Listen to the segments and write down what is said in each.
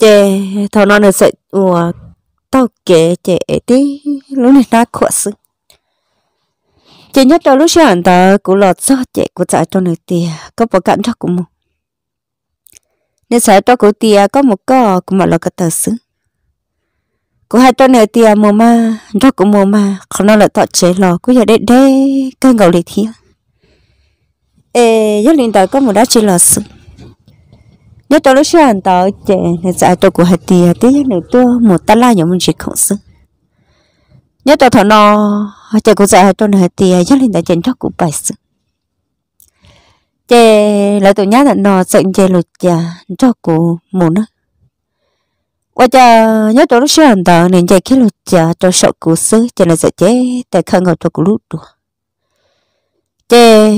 chè thầu nó được sẽ ủa tao kể chè tí lúc này nó khó sức chè nhất là lúc sáng tờ cũng lọt gió chè của chạy cho nửa tia có bỏ cạnh cho cũng một nên sợ cho của tia có một cò cũng mà là cái tờ xứ có hai cho nửa tia mùa ma cho cũng mùa ma không nó là tọt chế lò cũng giờ đây đây cái ngầu lì thiên ê nhất linh tờ có một đá chế lò xứ nhớ tôi lúc xưa anh tao chè là dạ tôi của hạt tì hạt tì nữa tôi một tay la nhỏ mình chỉ không sức nhớ tôi thọ nó chè của dạ tôi hạt tì à, chắc lên đã chèn chắc cũng bài sức chè lại tôi nhớ là nó sợ chè lột chà dạ, cho của muốn á và chà nhớ tôi lúc xưa anh tao nên chè khi lột chà dạ, cho sợ của sức chè là dạ chè tại không ngọc cho của lúc rồi chè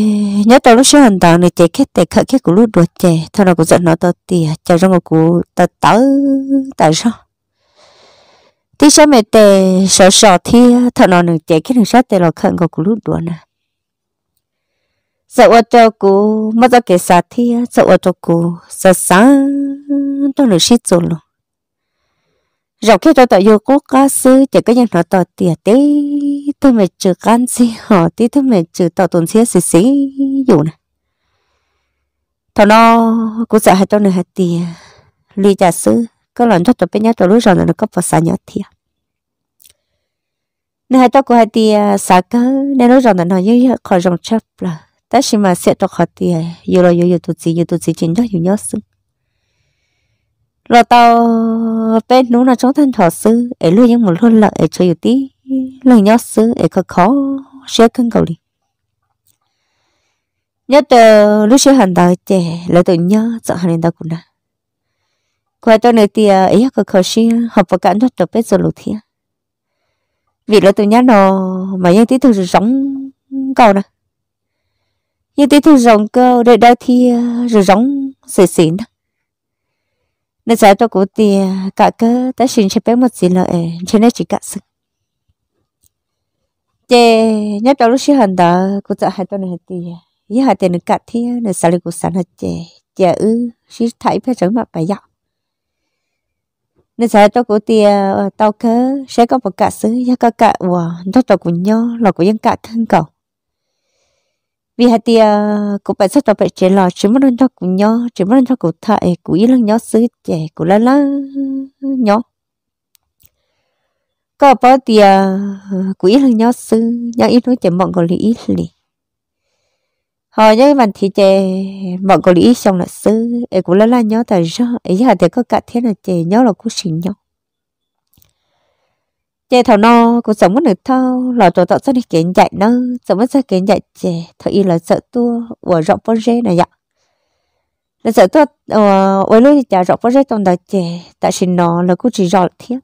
nhớ tao lúc xưa hành tàu này chè khét tè khởi khét của lúc đùa chè thôi nào cũng giận nó tao tì chờ trong một cú tao tớ tại sao tí sao mẹ tè sợ sợ thì thằng nào nữa chè khét nửa sát tè lò khẩn ngọc của lúc đùa nè sợ ô tô cũ mất ra cái sát thì sợ ô tô cũ sợ sáng tao nửa xít rồi luôn rồi khi tao tao vô cố cá sư chè cái nhân nó tao tì à, tí tôi mệt chữ gan gì hở tí tôi mệt chữ tạo tồn xía xì xí dù nè thằng nó cũng sợ hai tao nữa hai tia lì giả sư có lần cho tụi bé nhớ tụi lúc rồi nó có vào xả nhớ thiệt nên hai tao cũng hai tì xả cơ nên lúc rồi nó như khỏi rồng chấp là ta chỉ mà sẽ cho khỏi tia yêu rồi yêu yêu tụi gì yêu tụi gì chính đó yêu nhớ sư rồi tao bên nú là chống thân thọ sư ấy luôn những một luôn lợi ấy chơi yêu tí lần nhớ xứ ấy có khó sẽ cần cầu đi nhớ từ lúc sẽ hành đạo trẻ là tự nhớ sợ hành đạo cũng đã qua tôi nơi tia ấy khó khó sẽ học và cả nhất tập biết rồi lụt thiên vì là tự nhớ nó mà như thế thường giống cầu nè như thế thường giống cầu đây đây thì rồi giống xì xịn đó, nên giải tôi của tia cả cái ta xin sẽ biết một gì lợi trên đây chỉ cả sự chế nhất trong lúc xí đó cô sợ hay tuần này thì ý hai tiền được cắt thì nên sao lại cô sẵn hết chế chế ư xí thấy phải chuẩn mặt bài dọc nên sao cho cô tia ờ, tao khớ sẽ có một cả xứ giá có cả và nó cho cô nhớ là cô dân cả thân cầu vì hai tia cô phải sao cho phải chế lò chỉ muốn cho cô nhớ chỉ muốn cho cô thay, cô ý lăng nhớ xứ chế cô lăng lăng nhớ có bao tia quỹ là nhau sư nhau ít nói chuyện bọn gọi lý ít lì họ nhớ bạn thì chè bọn gọi lý xong là sư ấy cũng là là nhau tại do ấy giờ thì có cả thế là chè nhau là cũng xịn nhau chè thảo no cũng sống mất được thao là tổ tạo ra đi kiến dạy nó sống mất ra kiến dạy chè thảo y là sợ tua của rộng bơ rê này ạ là sợ tua ở ở lối chả rộng bơ rê trong đời chè tại xin nó là cũng chỉ rõ thiết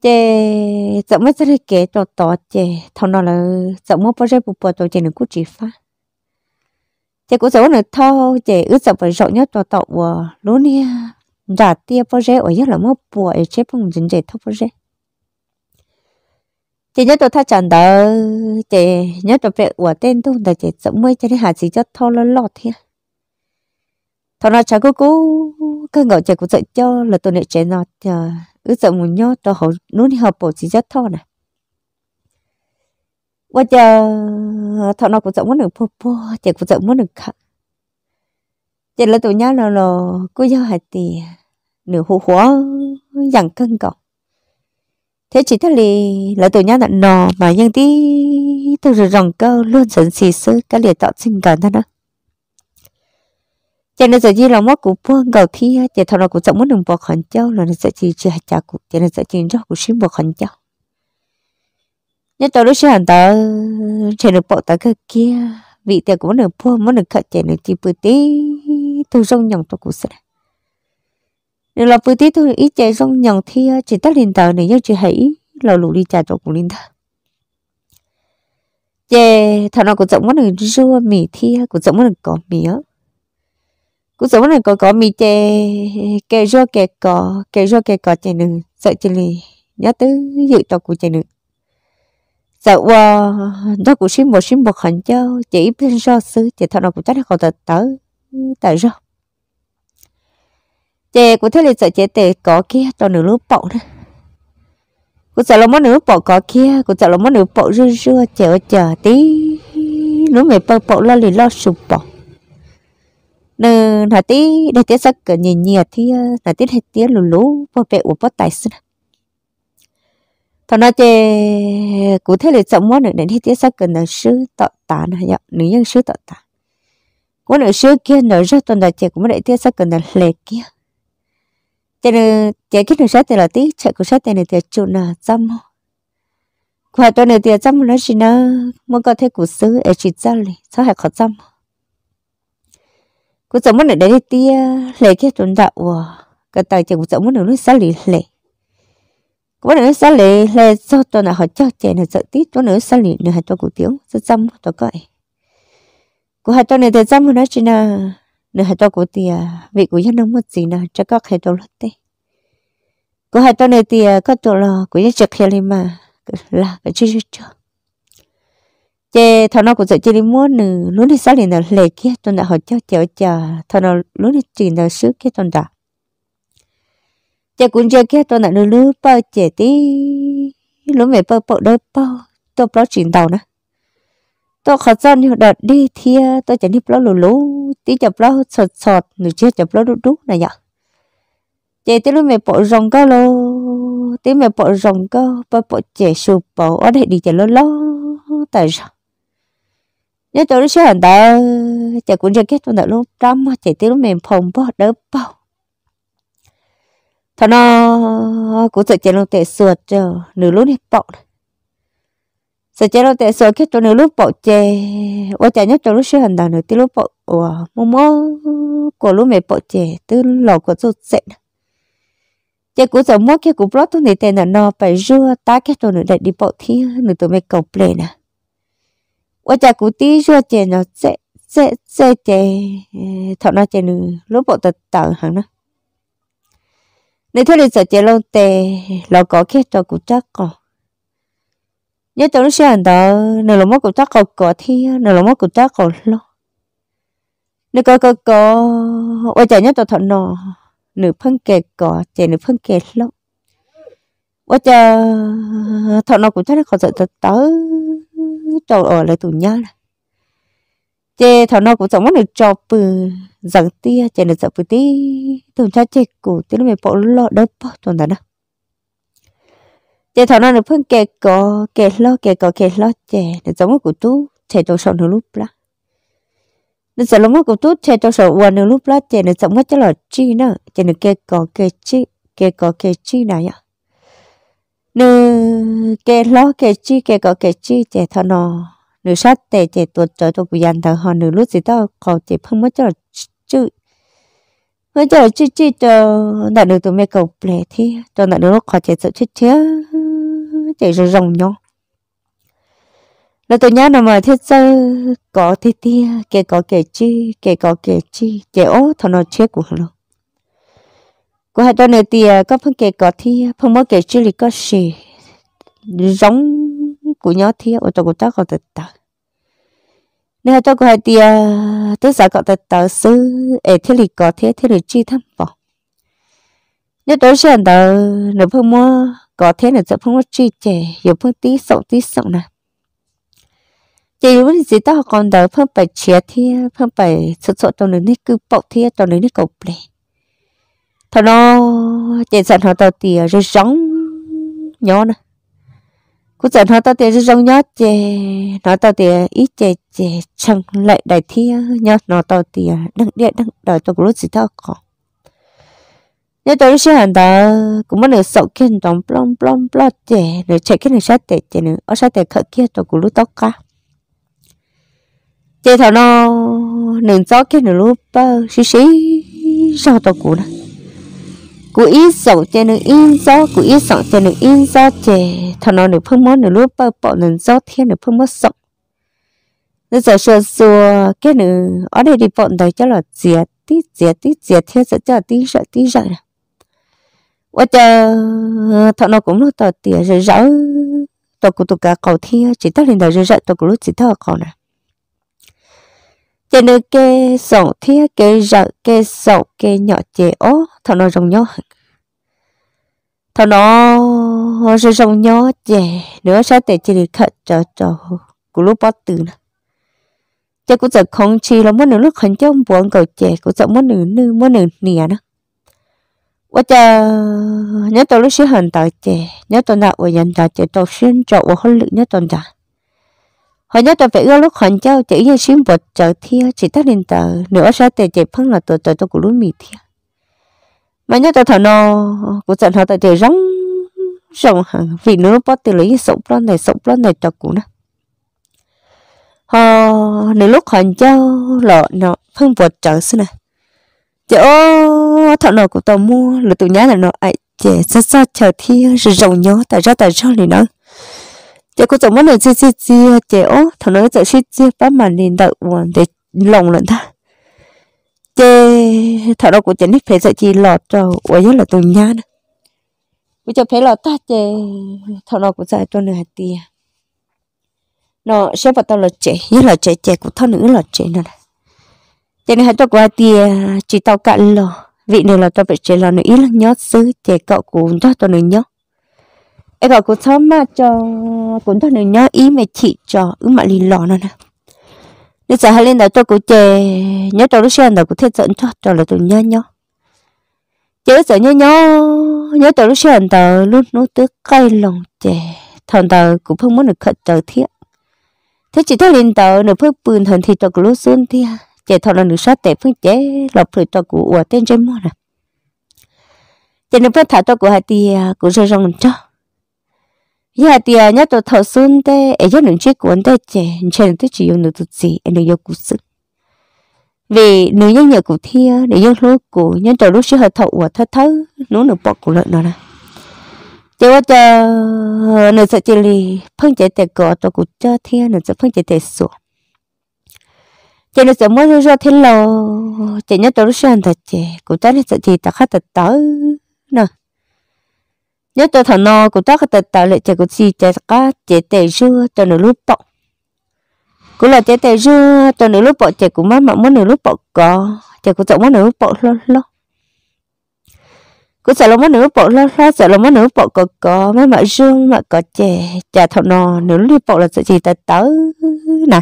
chè sợ mấy cái kẻ cho to chè thầu nó là sợ mua bao nhiêu bộ tổ chè nó cũng chỉ phá chè cũng sợ nó thâu chè ước sợ phải rộng nhất cho to của luôn nha đã tia bao nhiêu ở nhất là mua bộ ở chế phong chính chè thâu bao nhiêu chè nhớ tôi thay chọn đó chè nhớ tôi phải ở tên tôi là chè sợ mấy cái hạt gì cho thâu nó lọt thế thầu nó chả cố cố cái ngõ chè cũng sợ cho là tôi lại chè nó chờ cứ sợ muốn nhớ cho họ nút hợp bộ chỉ rất thôi này bây giờ thọ nó cũng sợ muốn được phô phô chị cũng sợ muốn được khắc chị là tụi nhá là là cứ giao hạt tiền nửa hồ hóa dặn cân cọc thế chỉ thế lì là tụi nhá tận nò mà nhưng tí từ rồi rồng cơ luôn sẵn xì sư cái liệt tạo sinh cảm thân đó cho nên giờ chỉ là mất cũng buông gầu thi chỉ thằng nào cũng chẳng muốn đừng bỏ khẩn châu là sợ chỉ chỉ chả cũng cho nên sợ chỉ rất cũng xin bỏ khẩn châu nhất tôi lúc xưa hẳn tớ chỉ được bộ tớ cái kia vị tiền cũng được buông muốn được khẩn chỉ được chỉ bự tí tôi rong nhồng tôi cũng sợ nếu là bự tí tôi ít chạy rong nhồng thi chỉ tất liền tớ này nhớ chỉ hãy là lũ đi trả tôi cũng liền tớ Chỉ thằng nào cũng chẳng muốn được rua mì thi cũng chẳng muốn được cỏ mì á cú sống này có có mi che kè rô kè cỏ kè rô kè cỏ chè nừng sợ chè lì nhớ tới dự tàu của chè nừng sợ qua ờ, đó cũng xin một xin một hạnh châu chỉ bên do sư chè thọ nào cũng chắc là còn tờ tớ tại rô chè của thế là sợ chè tề có kia tàu nửa lúc bọng đó cú sợ là món nửa bọng có kia cú sợ là món nửa bọng rưa rưa chè chờ tí lúc mày bọc bọng lo lì lo sụp bọng nè nà tí để tiết sắc cái nhìn nhiệt thì ờ, nà tí hết tiết lù lù bao bẹ của bao tài sinh thọ nó chè cụ thể là chậm quá nữa nên hết tiết sắc cái nà sư tọt tả nè nhở dạ, nữ nhân sư tọt tả của nữ sư kia nữ rất tuần đại chè cũng để tiết sắc cái nà lệ kia chè nè chè cái nữ sát thì là tí chè của sát thì là tiết chủ nà chăm qua tuần này tiết chăm nó chỉ nè muốn có thể cụ sư ở chỉ chăm này sao hay khó chăm cú giống mất nữa đấy tia lệ kia tuần đạo wow cái tài chỉ cô giống mất nữa nó xả lì lệ cú mất nữa xả lì lệ sau tuần là họ cho trẻ này sợ tít tuần nữa xả lì nữa hai tuần cú tiếng rất chăm tuần coi cô hai cho này thời dâm nó chỉ là nữa hai cho cú tia vì cú nhân nông mất gì nè chắc các hai tuần lót đấy, cô hai cho này thì các tuần là cú nhân chật kia lên mà là cái chơi chơi chế thằng nó cũng sợ chơi đi mua nữ lúc đi sáng liền lệ kia tuần đã họ cho chờ chờ thằng nó lúc đi trình đầu sứ kia tuần đã chế cũng chơi kia tuần đã nữ lúc bao chế tí lúc mẹ bao bao đôi bao tôi bao trình tàu nè tôi khó dân nhiều đợt đi thia tôi chẳng đi bao lù lú tí chập bao sọt sọt nữ chưa chập bao đu đu này nhở chế tí lúc mẹ bộ rồng cao lô tí mẹ bộ rồng cao bao bộ chế sụp bộ ở đây đi chơi lô lô tại sao nhớ nó sẽ hẳn ta ờ, chạy cuốn chưa kết tôi đã lúc trăm chỉ tiếng mềm phồng bó đỡ bao thằng nó ờ, cũng sợ chạy lâu tệ sượt chờ nửa lúc này bọ sợ chạy lâu tệ sượt kết tôi nửa lúc bọ chè ô chả nhớ tôi lúc sẽ hẳn ta nửa tiếng lúc bọ ủa mua mô của lúc mềm bọ chè tư lò của tôi sẽ chị cũng sợ mua cái cũng bớt tôi nửa tên là nó phải rưa ta kết tôi nửa đại đi bọ thi nửa tôi mới cầu plei nè 我家古地说姐呢，这这这姐，thọ nó chị nữ lúc bộ tật tờ hẳn nó nếu thế thì sợ chị lâu tè lo có khi cho cụ chắc cò nhớ tôi nó sẽ hẳn đó nếu là mất cụ có thì nếu là mất cụ chắc cò lo nếu có có có ôi chả nhớ tôi thọ nọ nữ phân kề cò chị nữ phân kề lo ôi chả thọ nọ cụ chắc nó còn sợ tật tớ trâu ở lại tù nhá là chê thảo nó cũng sống mất được cho bự giằng tia chê là giằng bự tí tụi cha chê cụ tí nó mày bỏ lo đâu bỏ tuần đó à. chê thằng nó được phân kẹt cò kẹt lo kẹt cò kẹt lo chê được giống của tú chê tôi sống nó lúc lắm nó sợ lắm của tốt chè cho sợ uan nó lúc lát chè nó sợ mất cho lọt chi nữa chè nó kê cò kê chi kê cò kê chi này ạ à nữ kẻ lo kẻ chi kẻ có kẻ chi trẻ thọ nọ nữ sát tệ trẻ tuột trở cho quý anh thọ họ nữ lúc gì đó có trẻ không mất cho là chữ mới cho là chữ chữ cho đại nữ tụi mẹ cầu lệ thế cho đại nữ lúc họ trẻ sợ chết thế trẻ rồi rồng nhau là tụi nhá nào mà thiết sơ có thiết tia kẻ có kẻ chi kẻ có kẻ chi trẻ ố thọ nọ chết của họ luôn và hai đôi này thì có phân kể có thi, phân mỗi kể chỉ là có gì giống của nhau thì ở trong của ta có thật ta nên hai tôi của hai thì ờ, tất cả có thật ta sư ở thế là có thế thế là chi thăm bỏ nếu tôi sẽ đỡ nếu phân mỗi có thế là sẽ phân mỗi chi trẻ hiểu phân tí sậu tí sậu này chỉ lúc gì tao còn đỡ phân phải chia thi, phân phải sốt sốt trong nữa nên cứ bọc thi trong nữa nên cột lên thằng nó chạy giận họ tao tiền rồi rống nhó nè cú giận họ tao tiền rồi rống nhó chè nó tao tiền ít chè chè chẳng lại đại thi nhó nó tao tiền đăng điện đăng đòi tao lúc gì tao có nhớ tôi sẽ hẳn ta cũng muốn được sậu kia toàn plong plong plong chè rồi chạy cái này sát tệ chè nữa ở sát tệ khởi kia tao cũng lúc tao cả chè thằng nó nên gió kia nữa lúc ờ, xí xí sao tao cũng nè cú ít sầu trên nương in gió cú ít sầu trên nương in gió chè thằng nó nửa phương mốt nửa lúa bơ bọ nửa gió thiên nửa phương mốt sống nửa giờ sơ sơ cái nửa ở đây đi bọn đời cho là diệt tí diệt tí diệt thiên sẽ cho tí sợ tí sợ nè và chờ thằng nó cũng lúc tờ tiền rồi rỡ tờ của tụ cả cầu thiên chỉ tao lên đời rồi rỡ tờ của lúc chỉ tao còn nè cho nên cái sổ thiết cái rợ cái sổ cái nhỏ chế ố thằng nó rồng nhó thằng nó rồi rồng nhó chế nữa sao để chỉ được khẩn cho cho của lúc bắt từ nè chứ cũng giờ không chỉ là muốn nửa lúc khẩn cho ông buồn cầu chế cũng giờ muốn nửa nửa muốn nửa nè nè nhớ nhớ nhớ tôi tôi tôi tôi lúc hành nè 我这人到了是很大姐，人到那我人大姐到深圳我好累，人到那。hồi nhớ tôi phải ưa lúc hoàn châu chỉ như xuyên bột chờ thia chỉ tắt lên tờ nữa sẽ tề chỉ phân là tôi tờ tôi cũng lúa mì thia mà nhớ tôi thở nò cũng giận họ tại trời rong rong hàng vì nó bắt từ lấy sụp lên này sụp lên này cho cũ nè họ nếu lúc hoàn châu lọ nọ phân bột chờ xưa nè chỗ thợ nọ của tôi mua là tụi nhá là nó ai trẻ xa xa chờ thia rồi rồng nhớ tại ra tại sao này nữa chị có chồng mất này chi chi chi chị ố thằng nó chạy chi chi bắt mà nhìn đợi buồn để lòng lận ta chê thằng nó cũng chẳng biết phải chạy chi lọt rồi ủa rất là tù nha nữa bây giờ phải lọt ta chê thằng nó cũng chạy cho nửa tia nó sẽ vào tao là trẻ nhất là trẻ trẻ của thằng nữ là trẻ nữa chị này hãy cho qua tia chỉ tao cạn lò vị này là tao phải chị là nữ ý là nhớ xứ trẻ cậu cũng cho tao nữ nhớ ấy gọi cô cháu mà cho cuốn thôi nữa nhớ ý mẹ chị cho ứng mà lì lò nó nè nếu giờ hai lên đó tôi cũng chè nhớ tôi lúc xem đó cũng thiết dẫn cho cho là tôi nhớ nhớ chế giờ nhớ nhớ nhớ tôi lúc xem đó lúc nó tứ cây lòng chè thằng đó cũng không muốn được khẩn trở thiết thế chỉ thấy lên đó nửa phước bùn thằng thì tôi cũng lúc xuân thì chè thằng là nửa sát tệ phương chế lọc rồi tôi cũng ủa tên trên mua nè chè nửa phước thả tôi cũng hai tia cũng rơi rong cho giờ thì nhớ tôi thở sưng thế ấy nhớ những chiếc cuốn thế chè chè tôi chỉ dùng được tự gì em đừng yêu cú sưng vì nếu như nhờ cụ thia để dân lúc cụ nhân trời lúc sẽ hơi thụ và thất thớ nó nửa bọt cụ lợi đó nè chỉ có chờ nửa sẽ chỉ lì phân chế tệ cỏ tổ cụ cho thia nửa sẽ phân chế tệ sổ chỉ nửa sợ muốn rơi ra thiên lò chỉ nhân trời lúc chưa hình thật chỉ cụ ta nửa sợ chỉ ta khá thật tớ nè nhớ tôi thằng nó cũng tao cái tạo lại chạy cũng gì chạy cả chạy tệ dưa cho nó lúc bọc cũng là chạy tệ dưa cho nó lúc bọc chạy cũng mất mà mất nửa lúc bọc có chạy cũng chọn mất nửa lúc bọc lo lo cũng sợ lắm mất nửa lúc bọc lo lo sợ lắm mất nửa lúc bọc có có mấy mà dương mà có chạy chạy thằng nó nửa lúc bọc là sợ gì ta tớ nè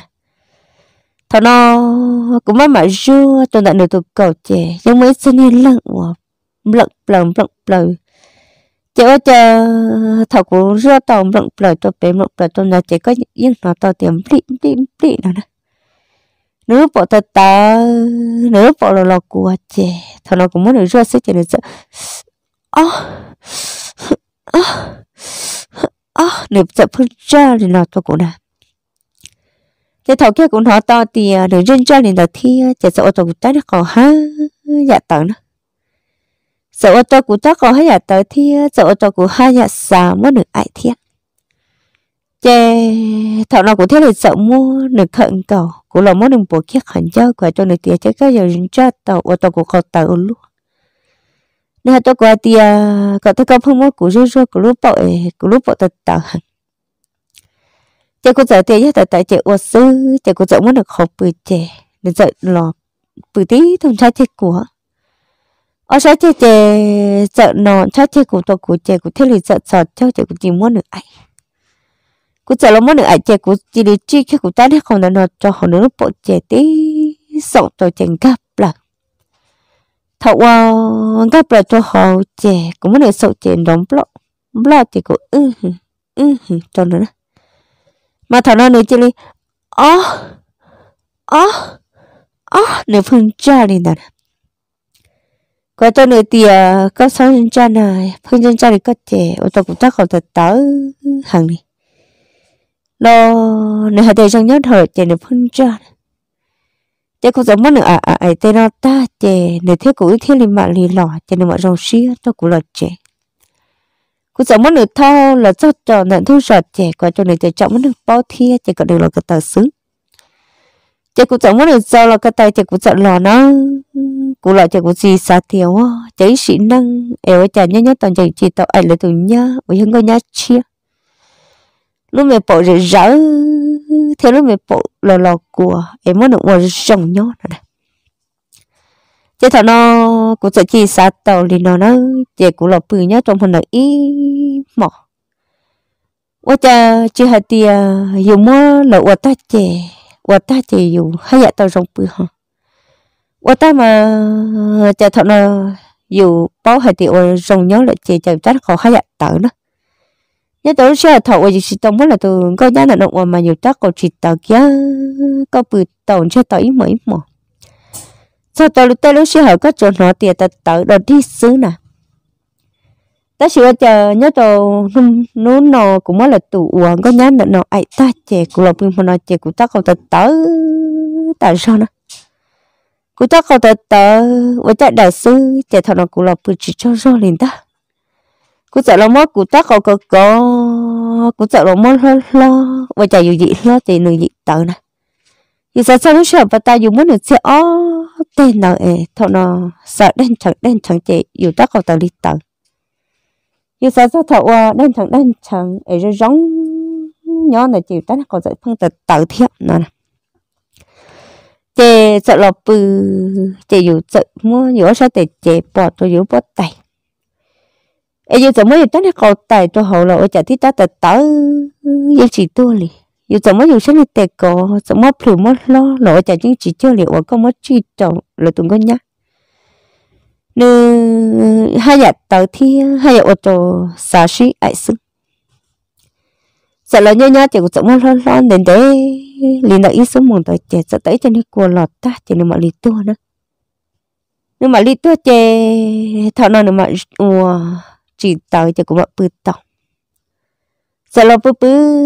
thằng nó cũng mất mà dưa cho nửa lúc cầu chạy nhưng mấy sinh lận lặng lặng lặng lặng chỉ có chờ thầu cũng rửa tàu rộng lời tôi bé rộng lời tôi là chỉ có những nó to tiệm lịm lịm lịm nào đó nếu bộ ta ta nếu bộ là lò của chè thầu nó cũng muốn được rửa sức chè này sợ ó ó ó nếu sợ phun ra thì nó tôi cũng làm thế thầu kia cũng nói to thì nếu riêng ra thì nó thi chè sợ ô tô cũng tới nó còn ha dạ tầng nó sợ ô tô của ta có hay là tới thì sợ ô tô của hai nhà xà mất được ai thiết chè thảo nào của thế là sợ mua được khẩn cầu của lòng mất được bộ kia khẩn cho của cho được tiền cho các giờ rừng cho tàu ô tô của họ tàu luôn nên hai tôi qua tiền có tôi không không mua của rơi rơi của lúc bộ của lúc bộ tàu tàu hẳn chè của giờ tiền nhất là tại chè ô sư chè của sợ mất được học bự chè nên giờ lò bự tí thông tra chè của ở sẽ chơi chơi sợ nó chơi chơi của tôi của chơi của thế thì sợ sợ chơi chơi của chỉ muốn được ai của sợ là muốn được ai chơi của chỉ để chơi cái của ta đấy không là nó cho họ nữa bộ chơi tí sợ tôi chơi gấp là thọ gấp là cho họ chơi cũng muốn được sợ chơi đóng block block thì của ừ ừ cho nữa mà thọ nó nữa chơi đi ó ó ó nếu phương cha đi nào cái tôi nữa thì có sáu nhân cha này phương nhân cha này có trẻ ô tô cũng chắc còn thật tớ hàng này lo này hãy để trong nhớ thời trẻ này phương cha trẻ cũng giống mất nữa à à ấy tên nó ta trẻ này thế cũng thế lên mạng lì lò trẻ này mọi dòng xía tôi cũng là trẻ cũng giống mất nữa thao là cho trò nạn thu sợ trẻ qua cho này trẻ trọng mất được bao thia trẻ còn được là cái tờ xứ chị cũng chẳng muốn được sao là cái tay chị cũng sợ lò nó cũng là chị cũng gì xa thiếu á chị sĩ năng eo chả nhớ nhớ toàn chị chỉ tạo ảnh là tụi nhá với hưng có nhá chia lúc mẹ bộ rỉ rỡ theo lúc mẹ bộ lò lò của em muốn được mua rồng nhó này chị thằng nó cũng sợ chị xa tàu thì nó nó chị cũng lò bự nhá trong phần này ý mỏ ủa cha chị hạt tiền dùng mua lò ủa ta chè 我大姐有还也到容不哈，我大嘛在头呢有包还的我容 nhau 了，姐姐在口还也到呢。nhớ tới xe thọ ở chỉ tông mất là tôi có giá là động mà nhiều tác cầu chỉ tàu kia có bự tàu cho tàu ít mấy mỏ sau tàu lúc tây lúc xe hở các chỗ nó tiền tàu tàu đợt đi xứ nè ta sửa chờ nhớ trò nú nò cũng mới là tụ uổng có nhám nọ ai ta chè của lộc mà nó chè của ta không thật tớ tại sao nữa của ta không thật tớ với chạy đại sư chè thằng nó của lộc chỉ cho rõ liền ta của chạy lòng mất của ta không có có của sợ lòng mất lo lo và chạy dù gì lo thì nửa gì tớ nè thì sao sao sợ và ta dù muốn được sẽ ó tên nợ thằng nó sợ đen chẳng đen chẳng chè dù ta không tớ đi tớ yêu sao sao thầu đen thằng đen thằng ấy rồi giống nhỏ này chịu tách còn dạy phân tật tự thiệp nữa nè chè sợ lọ bự chè dù sợ mua dù sao để chè bỏ tôi dù bỏ tay ấy dù sợ mua dù nó còn tay tôi hậu là chợ thì ta tật tự yêu chỉ tôi liền dù sợ mua dù sao để tệ có sợ mua phiếu mua lo lỗi chả chính chỉ chơi liền có mua chi trọng là tụi con nhá nữ hai dạ tàu thi hai dạ ô tô xả xí ai xưng sợ là nhớ nhớ chỉ có chỗ mà lo lo đến đấy liền đợi ít số mong tới chè sợ tới cho nên cua lọt ta chỉ nên mọi lì tua nữa nhưng mà lì tua chè thọ nào nữa mà ủa chỉ tới chỉ có mà bự tàu sợ là bự bự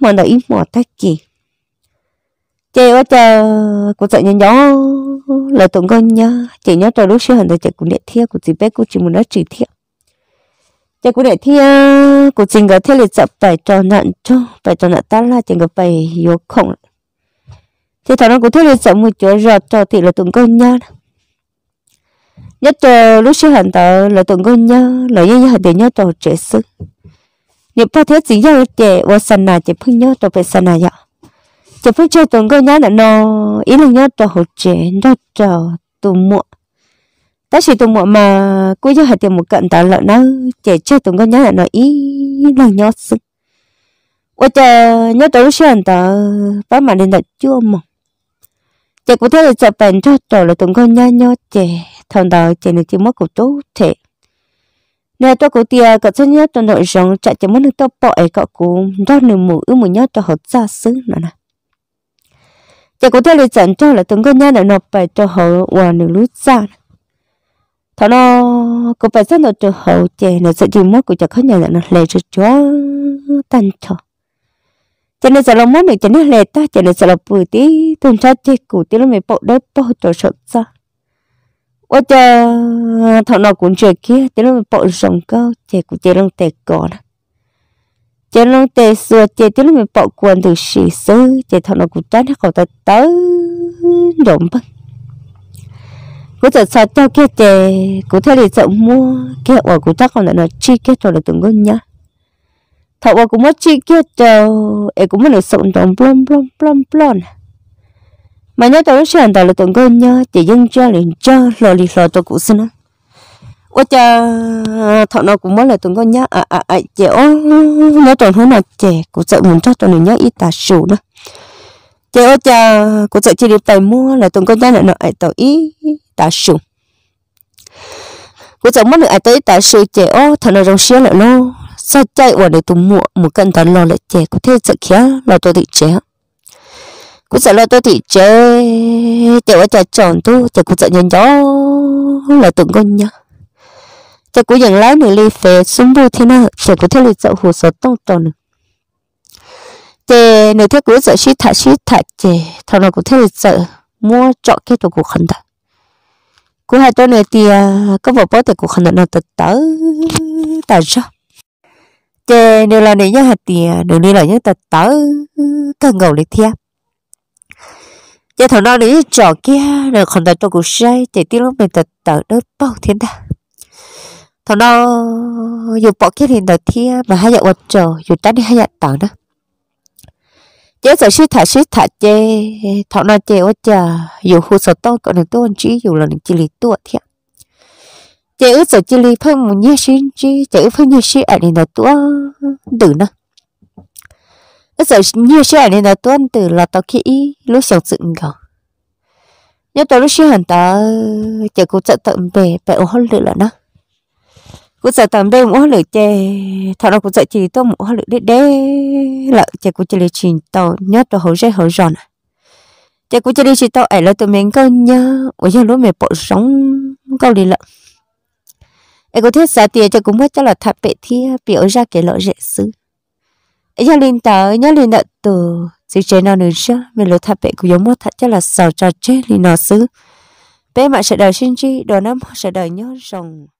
mà đợi ít mỏ ta kì chị quá chờ cô sợ nhớ nhớ là tụng con nhớ chị nhớ trời lúc xưa hẳn chị cũng điện thiê của chị bé cô chỉ muốn nói chỉ thiê chị cũng điện thiê của chị ngờ thiê lịch sợ phải trò nạn cho phải trò nạn ta là chị ngờ phải yếu khổng thì thằng nó cũng thiê lịch sợ một chỗ rọt trò thì là tụng con nhớ nhất trời lúc xưa hẳn tờ là tụng con nhớ là nhớ hẳn để nhớ trò trẻ sức nếu pha thiết chỉ nhớ trẻ và sanh nào chỉ phương nhớ trò phải sanh nào vậy chỉ phải chơi tuần coi nhá là nó ý là nhớ trò hỗ trợ nó trò tụ muộn ta chỉ tụ muộn mà cuối giờ hai tiền một cận tạo lợn nó chỉ chơi tuần coi nhá là nó ý là nhớ sức ôi trời nhớ trò lúc xưa ta ba mà đến đặt chưa mà chỉ có thể là chợ bèn cho trò là tuần coi nhá nhớ chỉ thằng đó chỉ được chỉ mất của tốt thế nè tôi có tia cậu chân nhớ tôi nội rằng chạy chỉ muốn được tôi bỏ ấy cậu cũng đó nửa mũi ưu mũ nhớ cho họ ra xứ nữa nè chỉ có thể lấy chọn cho là từng cái nhà để nộp cho họ và nửa lúa xa thọ nó cũng phải sáng cho họ chè nó sẽ chỉ mất của chợ nhà nó lấy cho chó cho cho nên sẽ làm món này cho nên lấy ta cho nên sẽ làm bự tí tuần tra chè củ tí nó mới bộ đất bộ cho sợ ra ôi chờ thọ nó cũng chơi kia tí nó mới bộ rồng cao chè của chè lông tè cỏ chế lúc tê xua chế tí lúc mình bỏ quần thử xì xứ chế thằng nó cũng tránh khỏi tới tới động băng cú sợ sợ tao kia chế cú thấy thì sợ mua kia ở cú chắc còn lại nó chi kia cho được từng con nhá thằng ở cú mất chi kia cho em cũng mất nó sụn trong plom plom plom plom mà nhớ tao nó sờn tao là từng con nhá chỉ dưng cho liền cho lo liền lo tao cũng xin á ôi cha thọ nó cũng mới là tuần con nhá à à à chéo nhớ tròn hướng nào trẻ cũng sợ muốn cho tròn nhớ ít tà sủ đó trẻ ôi cha cũng sợ chỉ đi tay mua là tuần con nhá là nó ai tàu ít tà sủ cũng sợ mất được ai tới tà sủ trẻ ô thọ nó trong xe lại nó sao chạy vào để tụm mua một cân thọ lo lại trẻ có thể sợ khía là tôi thị trẻ cũng sợ lo tôi thị trẻ trẻ ôi cha tròn tu trẻ cũng sợ nhớ gió là tuần con nhá 这古人来努力飞，从不听那这古天里走胡说动动呢。这那天古走西塔西塔这，他那古天里走摸着给多古很的。古还多那点，个宝宝的古很的那得得得着。这牛来那样还点，牛来那样得得更够力天。这头那里着给，那看到多古晒，这地龙没得得那包天的。thằng đó dù bỏ cái thì đầu tiên mà hai giờ một trở dù ta đi hai giờ tàu đó chế giờ sư thả sư thả chế thằng nó chế ở chờ dù hồ sơ tôi còn được tôi chỉ dù là chỉ lý tôi thiệt chế ước giờ chỉ lý phân một nhé xin chỉ chế ước phân nhé xin ở đây là tôi đủ nữa ước giờ nhé xin ở đây là tôi từ là tao khi lúc sống sự ngờ nhớ tao lúc xưa hẳn tao chế cũng sẽ tận về về ô hơn được là nó cũng sợ tầm đêm mua lửa chè thằng nó cũng sợ chỉ tôi mua lửa đế đế là chè cũng chỉ lấy chín tàu nhất rồi hậu dây hậu giòn chè cũng chỉ lấy chín tàu ấy là tụi mình câu nhớ ở giờ lúc mình bỏ sống câu đi lợn em có thiết xa tiền cho cũng mất cho là thạp bệ thia biểu ra cái lọ dễ xứ ấy giờ lên tờ nhớ lên đợt từ sự chế nào nữa chứ mình lựa thạp bệ cũng giống mất thật cho là sầu trò chết lên nó xứ bé mà sẽ đợi sinh chi đồ năm sẽ đợi nhớ rồng